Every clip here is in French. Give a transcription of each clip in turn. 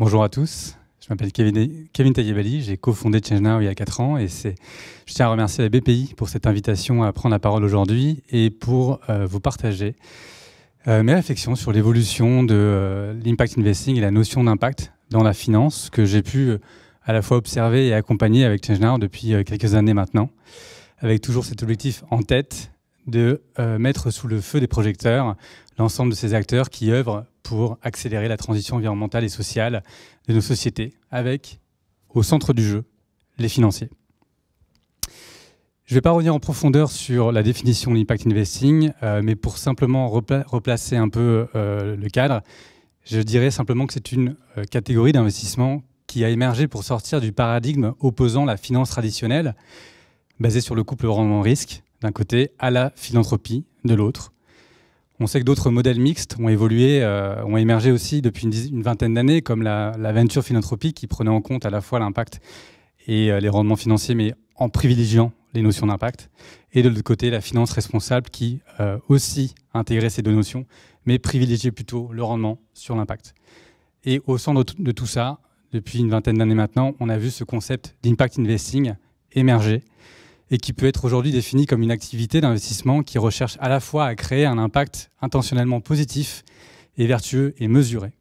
Bonjour à tous. Je m'appelle Kevin, Kevin j'ai cofondé ChangeNow il y a 4 ans et c'est, je tiens à remercier la BPI pour cette invitation à prendre la parole aujourd'hui et pour euh, vous partager euh, mes réflexions sur l'évolution de euh, l'impact investing et la notion d'impact dans la finance que j'ai pu à la fois observer et accompagner avec ChangeNow depuis quelques années maintenant, avec toujours cet objectif en tête de euh, mettre sous le feu des projecteurs l'ensemble de ces acteurs qui œuvrent pour accélérer la transition environnementale et sociale de nos sociétés, avec au centre du jeu les financiers. Je ne vais pas revenir en profondeur sur la définition de l'impact investing, euh, mais pour simplement replacer un peu euh, le cadre, je dirais simplement que c'est une catégorie d'investissement qui a émergé pour sortir du paradigme opposant la finance traditionnelle, basée sur le couple rendement-risque, d'un côté, à la philanthropie de l'autre. On sait que d'autres modèles mixtes ont évolué, euh, ont émergé aussi depuis une, vingtaine d'années, comme la, venture philanthropique qui prenait en compte à la fois l'impact et euh, les rendements financiers, mais en privilégiant les notions d'impact. Et de l'autre côté, la finance responsable qui euh, aussi intégrait ces deux notions, mais privilégiait plutôt le rendement sur l'impact. Et au centre de tout ça, depuis une vingtaine d'années maintenant, on a vu ce concept d'impact investing émerger et qui peut être aujourd'hui défini comme une activité d'investissement qui recherche à la fois à créer un impact intentionnellement positif et vertueux et mesuré,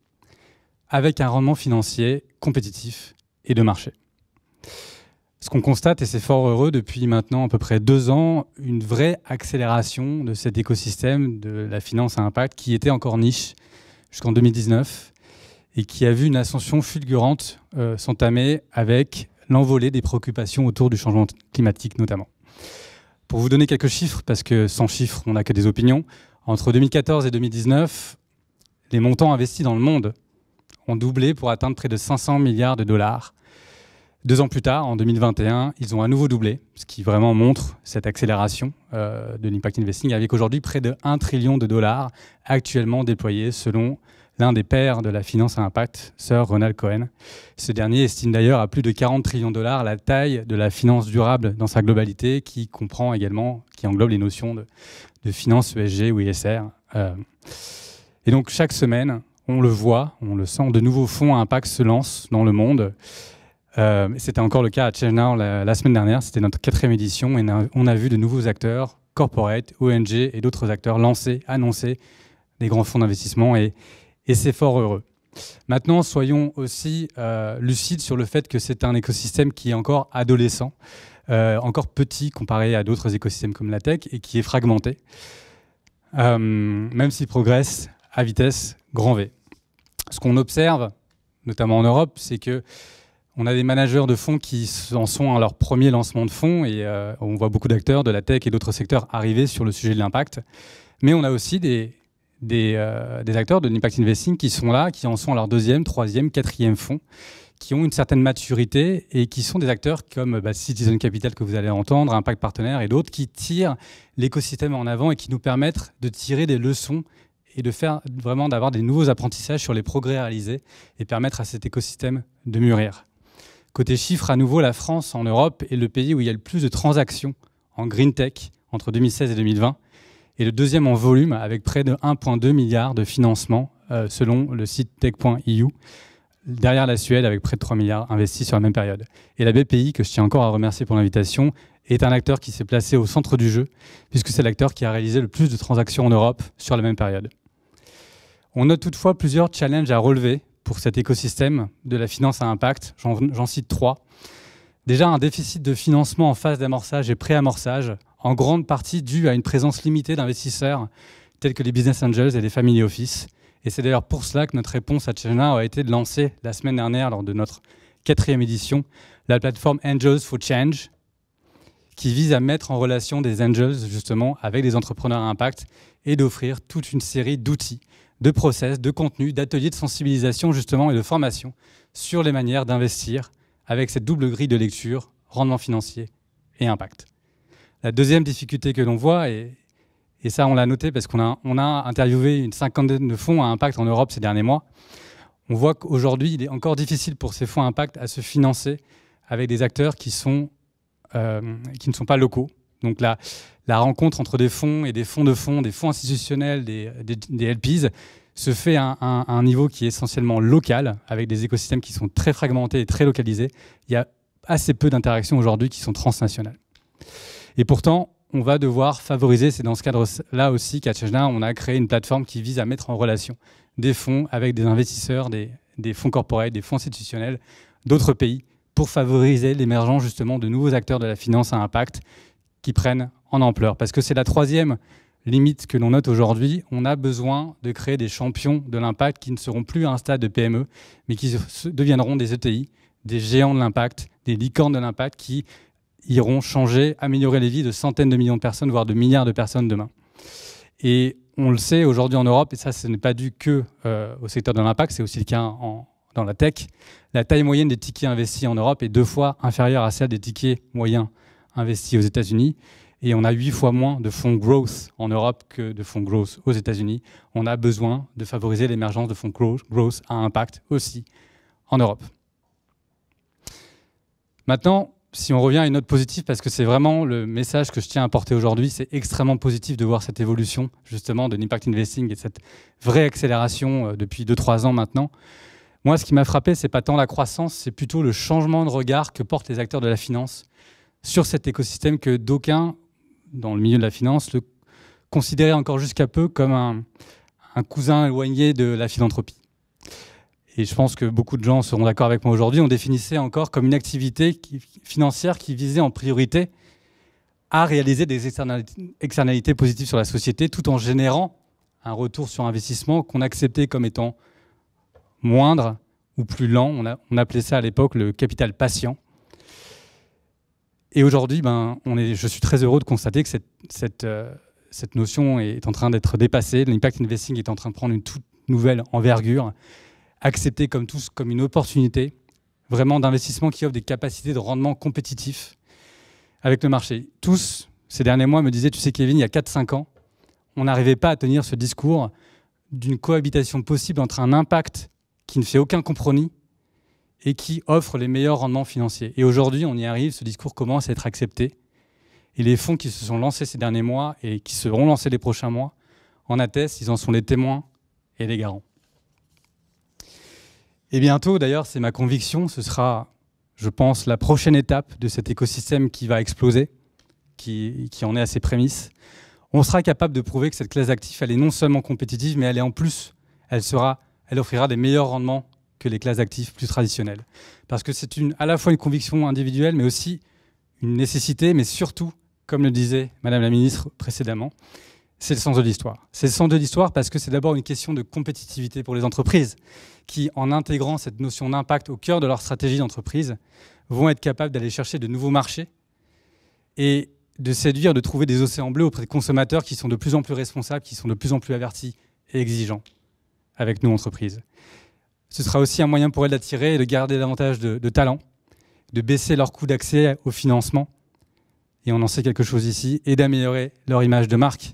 avec un rendement financier compétitif et de marché. Ce qu'on constate, et c'est fort heureux depuis maintenant à peu près deux ans, une vraie accélération de cet écosystème de la finance à impact qui était encore niche jusqu'en 2019 et qui a vu une ascension fulgurante euh, s'entamer avec l'envolée des préoccupations autour du changement climatique notamment. Pour vous donner quelques chiffres, parce que sans chiffres, on n'a que des opinions, entre 2014 et 2019, les montants investis dans le monde ont doublé pour atteindre près de 500 milliards de dollars. Deux ans plus tard, en 2021, ils ont à nouveau doublé, ce qui vraiment montre cette accélération euh, de l'impact investing, avec aujourd'hui près de 1 trillion de dollars actuellement déployés selon l'un des pères de la finance à impact, Sir Ronald Cohen. Ce dernier estime d'ailleurs à plus de 40 trillions de dollars la taille de la finance durable dans sa globalité, qui comprend également, qui englobe les notions de, finance ESG ou ISR. E euh. et donc chaque semaine, on le voit, on le sent, de nouveaux fonds à impact se lancent dans le monde. Euh, c'était encore le cas à Chennai la, semaine dernière, c'était notre quatrième édition, et on a vu de nouveaux acteurs, corporate, ONG et d'autres acteurs lancer, annoncer des grands fonds d'investissement. Et, et c'est fort heureux. Maintenant, soyons aussi euh, lucides sur le fait que c'est un écosystème qui est encore adolescent, euh, encore petit comparé à d'autres écosystèmes comme la tech et qui est fragmenté, euh, même s'il progresse à vitesse grand V. Ce qu'on observe, notamment en Europe, c'est que on a des managers de fonds qui en sont à leur premier lancement de fonds et on voit beaucoup d'acteurs de la tech et d'autres secteurs arriver sur le sujet de l'impact. Mais on a aussi des euh, des, acteurs de l'impact investing qui sont là, qui en sont à leur deuxième, troisième, quatrième fonds, qui ont une certaine maturité et qui sont des acteurs comme bah, Citizen Capital que vous allez entendre, Impact Partenaire et d'autres qui tirent l'écosystème en avant et qui nous permettent de tirer des leçons et de faire vraiment d'avoir des nouveaux apprentissages sur les progrès réalisés et permettre à cet écosystème de mûrir. Côté chiffres, à nouveau, la France en Europe est le pays où il y a le plus de transactions en green tech entre 2016 et 2020 et le deuxième en volume avec près de 1,2 milliard de financement, euh, selon le site tech.eu, derrière la Suède avec près de 3 milliards investis sur la même période. Et la BPI, que je tiens encore à remercier pour l'invitation, est un acteur qui s'est placé au centre du jeu, puisque c'est l'acteur qui a réalisé le plus de transactions en Europe sur la même période. On note toutefois plusieurs challenges à relever pour cet écosystème de la finance à impact. J'en cite trois. Déjà, un déficit de financement en phase d'amorçage et pré-amorçage en grande partie dû à une présence limitée d'investisseurs tels que les business angels et les family office. Et c'est d'ailleurs pour cela que notre réponse à China a été de lancer la semaine dernière, lors de notre quatrième édition, la plateforme Angels for Change, qui vise à mettre en relation des angels justement avec des entrepreneurs à impact et d'offrir toute une série d'outils, de process, de contenus, d'ateliers de sensibilisation justement et de formation sur les manières d'investir avec cette double grille de lecture, rendement financier et impact. La deuxième difficulté que l'on voit, et, ça on l'a noté parce qu'on a, interviewé une cinquantaine de fonds à impact en Europe ces derniers mois, on voit qu'aujourd'hui il est encore difficile pour ces fonds à impact à se financer avec des acteurs qui, sont, euh, qui ne sont pas locaux. Donc la, la rencontre entre des fonds et des fonds de fonds, des fonds institutionnels, des, des, LPs, se fait à un, niveau qui est essentiellement local, avec des écosystèmes qui sont très fragmentés et très localisés. Il y a assez peu d'interactions aujourd'hui qui sont transnationales. Et pourtant, on va devoir favoriser, c'est dans ce cadre-là aussi qu'à Tchajna, on a créé une plateforme qui vise à mettre en relation des fonds avec des investisseurs, des, fonds corporels, des fonds institutionnels d'autres pays pour favoriser l'émergence justement de nouveaux acteurs de la finance à impact qui prennent en ampleur. Parce que c'est la troisième limite que l'on note aujourd'hui, on a besoin de créer des champions de l'impact qui ne seront plus à un stade de PME, mais qui deviendront des ETI, des géants de l'impact, des licornes de l'impact qui iront changer, améliorer les vies de centaines de millions de personnes, voire de milliards de personnes demain. Et on le sait aujourd'hui en Europe, et ça, ce n'est pas dû que euh, au secteur de l'impact, c'est aussi le cas dans la tech. La taille moyenne des tickets investis en Europe est deux fois inférieure à celle des tickets moyens investis aux États-Unis. Et on a huit fois moins de fonds growth en Europe que de fonds growth aux États-Unis. On a besoin de favoriser l'émergence de fonds growth à impact aussi en Europe. Maintenant, si on revient à une note positive, parce que c'est vraiment le message que je tiens à porter aujourd'hui, c'est extrêmement positif de voir cette évolution justement de l'impact investing et cette vraie accélération euh, depuis 2-3 ans maintenant. Moi, ce qui m'a frappé, c'est pas tant la croissance, c'est plutôt le changement de regard que portent les acteurs de la finance sur cet écosystème que d'aucuns, dans le milieu de la finance, le considéraient encore jusqu'à peu comme un cousin éloigné de la philanthropie et je pense que beaucoup de gens seront d'accord avec moi aujourd'hui, on définissait encore comme une activité financière qui visait en priorité à réaliser des externalités, positives sur la société tout en générant un retour sur investissement qu'on acceptait comme étant moindre ou plus lent. On, appelait ça à l'époque le capital patient. Et aujourd'hui, ben, on est, je suis très heureux de constater que cette, cette euh, notion est en train d'être dépassée. L'impact investing est en train de prendre une toute nouvelle envergure accepté comme tous comme une opportunité vraiment d'investissement qui offre des capacités de rendement compétitif avec le marché. Tous, ces derniers mois, me disaient, tu sais Kevin, il y a 4-5 ans, on n'arrivait pas à tenir ce discours d'une cohabitation possible entre un impact qui ne fait aucun compromis et qui offre les meilleurs rendements financiers. Et aujourd'hui, on y arrive, ce discours commence à être accepté. Et les fonds qui se sont lancés ces derniers mois et qui seront lancés les prochains mois en attestent, ils en sont les témoins et les garants. Et bientôt, d'ailleurs, c'est ma conviction, ce sera, je pense, la prochaine étape de cet écosystème qui va exploser, qui, en est à ses prémices. On sera capable de prouver que cette classe active elle est non seulement compétitive, mais elle est en plus, elle, sera, elle offrira des meilleurs rendements que les classes d'actifs plus traditionnelles. Parce que c'est à la fois une conviction individuelle, mais aussi une nécessité, mais surtout, comme le disait Madame la Ministre précédemment, c'est le sens de l'histoire. C'est le sens de l'histoire parce que c'est d'abord une question de compétitivité pour les entreprises qui, en intégrant cette notion d'impact au cœur de leur stratégie d'entreprise, vont être capables d'aller chercher de nouveaux marchés et de séduire, de trouver des océans bleus auprès de consommateurs qui sont de plus en plus responsables, qui sont de plus en plus avertis et exigeants avec nous, entreprises. Ce sera aussi un moyen pour elles d'attirer et de garder davantage de, talent, talents, de baisser leur coût d'accès au financement, et on en sait quelque chose ici, et d'améliorer leur image de marque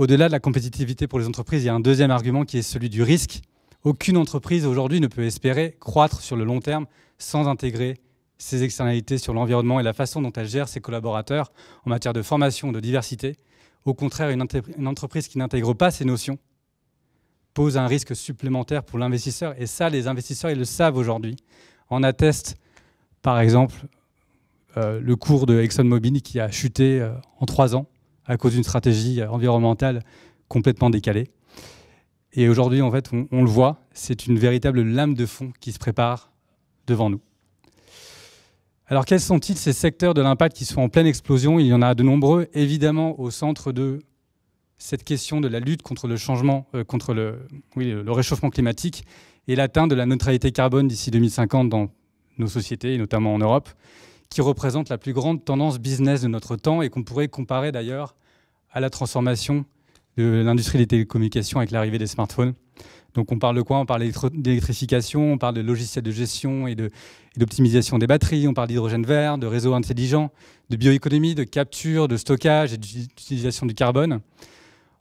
au-delà de la compétitivité pour les entreprises, il y a un deuxième argument qui est celui du risque. Aucune entreprise aujourd'hui ne peut espérer croître sur le long terme sans intégrer ses externalités sur l'environnement et la façon dont elle gère ses collaborateurs en matière de formation, de diversité. Au contraire, une, entreprise qui n'intègre pas ces notions pose un risque supplémentaire pour l'investisseur. Et ça, les investisseurs, ils le savent aujourd'hui. En atteste, par exemple, euh, le cours de ExxonMobil qui a chuté euh, en trois ans à cause d'une stratégie environnementale complètement décalée. Et aujourd'hui, en fait, on, le voit, c'est une véritable lame de fond qui se prépare devant nous. Alors quels sont-ils ces secteurs de l'impact qui sont en pleine explosion Il y en a de nombreux, évidemment au centre de cette question de la lutte contre le changement, euh, contre le, le réchauffement climatique et l'atteinte de la neutralité carbone d'ici 2050 dans nos sociétés, et notamment en Europe, qui représente la plus grande tendance business de notre temps et qu'on pourrait comparer d'ailleurs à la transformation de l'industrie des télécommunications avec l'arrivée des smartphones. Donc on parle de quoi On parle d'électrification, on parle de logiciels de gestion et d'optimisation des batteries, on parle d'hydrogène vert, de réseaux intelligents, de bioéconomie, de capture, de stockage et d'utilisation du carbone.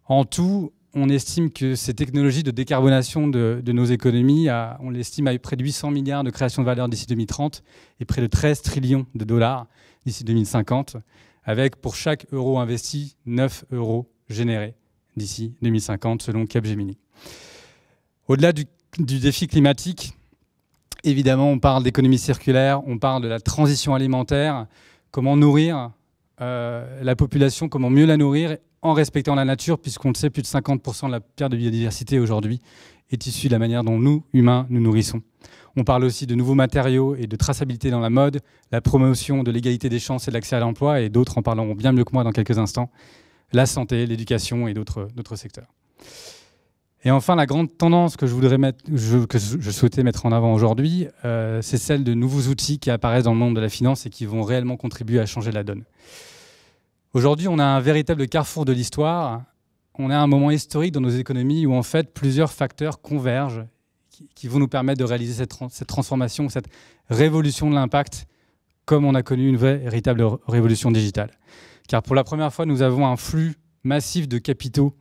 En tout, on estime que ces technologies de décarbonation de, nos économies, on l'estime à près de 800 milliards de création de valeur d'ici 2030 et près de 13 trillions de dollars d'ici 2050 avec pour chaque euro investi 9 euros générés d'ici 2050 selon Capgemini. Au-delà du, défi climatique, évidemment, on parle d'économie circulaire, on parle de la transition alimentaire, comment nourrir euh, la population, comment mieux la nourrir en respectant la nature, puisqu'on le sait, plus de 50% de la perte de biodiversité aujourd'hui est issue de la manière dont nous, humains, nous nourrissons. On parle aussi de nouveaux matériaux et de traçabilité dans la mode, la promotion de l'égalité des chances et de l'accès à l'emploi, et d'autres en parleront bien mieux que moi dans quelques instants, la santé, l'éducation et d'autres secteurs. Et enfin, la grande tendance que je, voudrais mettre, que je souhaitais mettre en avant aujourd'hui, euh, c'est celle de nouveaux outils qui apparaissent dans le monde de la finance et qui vont réellement contribuer à changer la donne. Aujourd'hui, on a un véritable carrefour de l'histoire. On a un moment historique dans nos économies où en fait plusieurs facteurs convergent qui, vont nous permettre de réaliser cette, cette transformation, cette révolution de l'impact, comme on a connu une vraie, véritable révolution digitale. Car pour la première fois, nous avons un flux massif de capitaux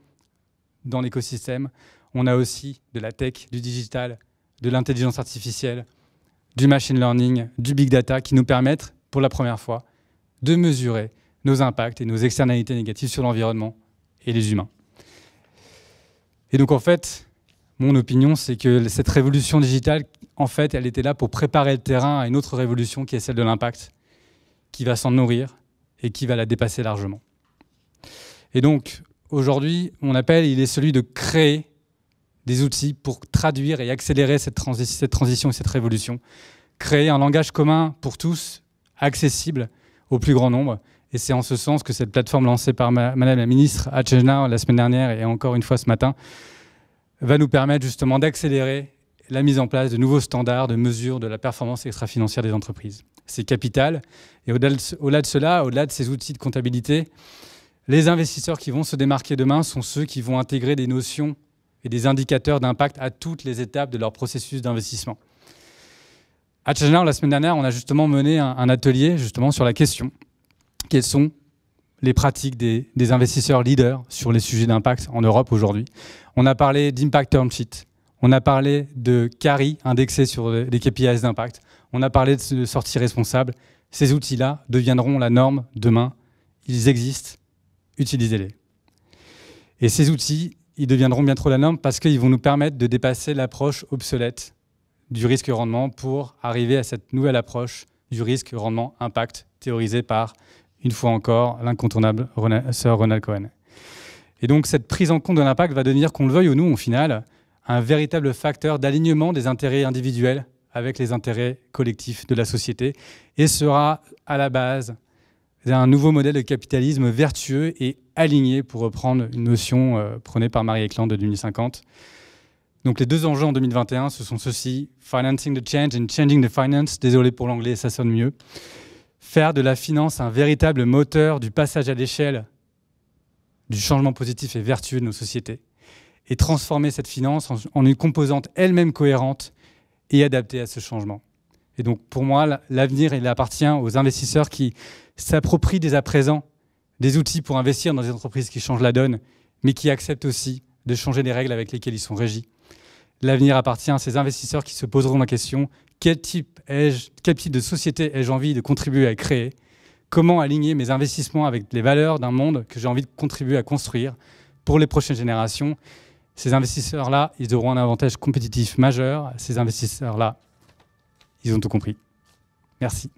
dans l'écosystème. On a aussi de la tech, du digital, de l'intelligence artificielle, du machine learning, du big data, qui nous permettent, pour la première fois, de mesurer nos impacts et nos externalités négatives sur l'environnement et les humains. Et donc en fait, mon opinion, c'est que cette révolution digitale, en fait, elle était là pour préparer le terrain à une autre révolution qui est celle de l'impact, qui va s'en nourrir et qui va la dépasser largement. Et donc, aujourd'hui, mon appel, il est celui de créer des outils pour traduire et accélérer cette, transition et cette révolution. Créer un langage commun pour tous, accessible au plus grand nombre. Et c'est en ce sens que cette plateforme lancée par Madame la Ministre à la semaine dernière et encore une fois ce matin, va nous permettre justement d'accélérer la mise en place de nouveaux standards de mesure de la performance extra-financière des entreprises. C'est capital. Et au-delà de cela, au-delà de ces outils de comptabilité, les investisseurs qui vont se démarquer demain sont ceux qui vont intégrer des notions et des indicateurs d'impact à toutes les étapes de leur processus d'investissement. À Challenger, la semaine dernière, on a justement mené un, atelier justement sur la question quels sont les pratiques des, investisseurs leaders sur les sujets d'impact en Europe aujourd'hui. On a parlé d'impact term sheet, on a parlé de carry indexé sur les KPIs d'impact, on a parlé de sortie responsable. Ces outils-là deviendront la norme demain. Ils existent, utilisez-les. Et ces outils, ils deviendront bientôt la norme parce qu'ils vont nous permettre de dépasser l'approche obsolète du risque-rendement pour arriver à cette nouvelle approche du risque-rendement impact théorisée par une fois encore, l'incontournable sœur Ronald Cohen. Et donc cette prise en compte de l'impact va devenir, qu'on le veuille ou non au final, un véritable facteur d'alignement des intérêts individuels avec les intérêts collectifs de la société et sera à la base d'un nouveau modèle de capitalisme vertueux et aligné, pour reprendre une notion euh, prônée par Marie Eklund de 2050. Donc les deux enjeux en 2021, ce sont ceux-ci, Financing the Change and Changing the Finance, désolé pour l'anglais, ça sonne mieux, faire de la finance un véritable moteur du passage à l'échelle du changement positif et vertueux de nos sociétés, et transformer cette finance en une composante elle-même cohérente et adaptée à ce changement. Et donc pour moi, l'avenir, il appartient aux investisseurs qui s'approprient dès à présent des outils pour investir dans des entreprises qui changent la donne, mais qui acceptent aussi de changer les règles avec lesquelles ils sont régis. L'avenir appartient à ces investisseurs qui se poseront la question quel type, de société ai-je envie de contribuer à créer Comment aligner mes investissements avec les valeurs d'un monde que j'ai envie de contribuer à construire pour les prochaines générations Ces investisseurs-là, ils auront un avantage compétitif majeur. Ces investisseurs-là, ils ont tout compris. Merci.